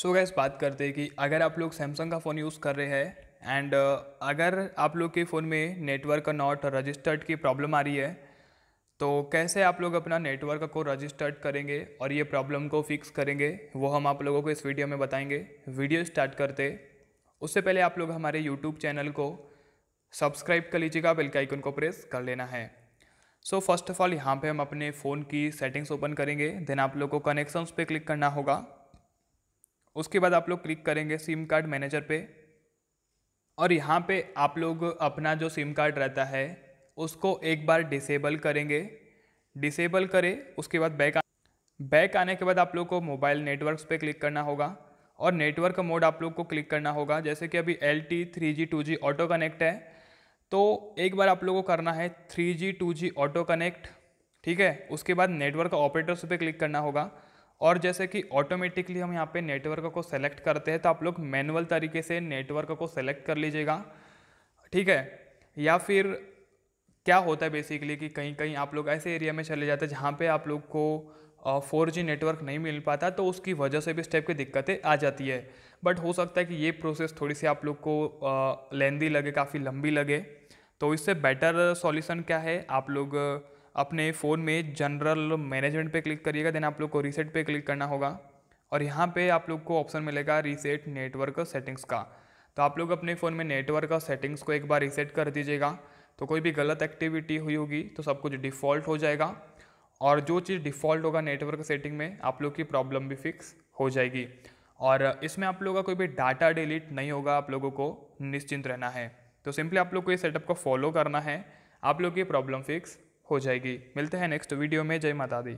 सो gas बात करते हैं कि अगर आप लोग सैमसंग का फ़ोन यूज़ कर रहे हैं एंड uh, अगर आप लोग के फ़ोन में नेटवर्क नॉट रजिस्टर्ड की प्रॉब्लम आ रही है तो कैसे आप लोग अपना नेटवर्क को रजिस्टर्ड करेंगे और ये प्रॉब्लम को फिक्स करेंगे वो हम आप लोगों को इस वीडियो में बताएंगे वीडियो स्टार्ट करते उससे पहले आप लोग हमारे यूट्यूब चैनल को सब्सक्राइब कर लीजिएगा बेलकाइकन आइकन को प्रेस कर लेना है सो फर्स्ट ऑफ ऑल यहाँ पे हम अपने फ़ोन की सेटिंग्स ओपन करेंगे देन आप लोग को कनेक्शंस पे क्लिक करना होगा उसके बाद आप लोग क्लिक करेंगे सिम कार्ड मैनेजर पे और यहाँ पे आप लोग अपना जो सिम कार्ड रहता है उसको एक बार डिसेबल करेंगे डिसेबल करें उसके बाद बैक आ... बैक आने के बाद आप लोग को मोबाइल नेटवर्क्स पे क्लिक करना होगा और नेटवर्क मोड आप लोग को क्लिक करना होगा जैसे कि अभी L T three G two G auto connect है तो एक बार आप लोग को करना है three G two G auto connect ठीक है उसके बाद नेटवर्क ऑपरेटर्स पे क्लिक करना होगा और जैसे कि ऑटोमेटिकली हम यहाँ पे नेटवर्क को सेलेक्ट करते हैं तो आप लोग मैनुअल तरीके से नेटवर्क को सेलेक्ट कर लीजिएगा ठीक है या फिर क्या होता है बेसिकली कि कहीं कहीं आप लोग ऐसे एरिया में चले जाते हैं जहाँ पे आप लोग को फोर जी नेटवर्क नहीं मिल पाता तो उसकी वजह से भी इस टाइप की दिक्कतें आ जाती है बट हो सकता है कि ये प्रोसेस थोड़ी सी आप लोग को लेंदी लगे काफ़ी लंबी लगे तो इससे बेटर सॉल्यूशन क्या है आप लोग अपने फ़ोन में जनरल मैनेजमेंट पे क्लिक करिएगा देन आप लोग को रीसेट पे क्लिक करना होगा और यहाँ पे आप लोग को ऑप्शन मिलेगा रीसेट नेटवर्क सेटिंग्स का तो आप लोग अपने फ़ोन में नेटवर्क और सेटिंग्स को एक बार रीसेट कर दीजिएगा तो कोई भी गलत एक्टिविटी हुई होगी तो सब कुछ डिफ़ॉल्ट हो जाएगा और जो चीज़ डिफ़ॉल्ट होगा नेटवर्क सेटिंग में आप लोग की प्रॉब्लम भी फिक्स हो जाएगी और इसमें आप लोगों का कोई भी डाटा डिलीट नहीं होगा आप लोगों को निश्चिंत रहना है तो सिंपली आप लोग को इस सेटअप को फॉलो करना है आप लोग की प्रॉब्लम फिक्स हो जाएगी मिलते हैं नेक्स्ट वीडियो में जय माता दी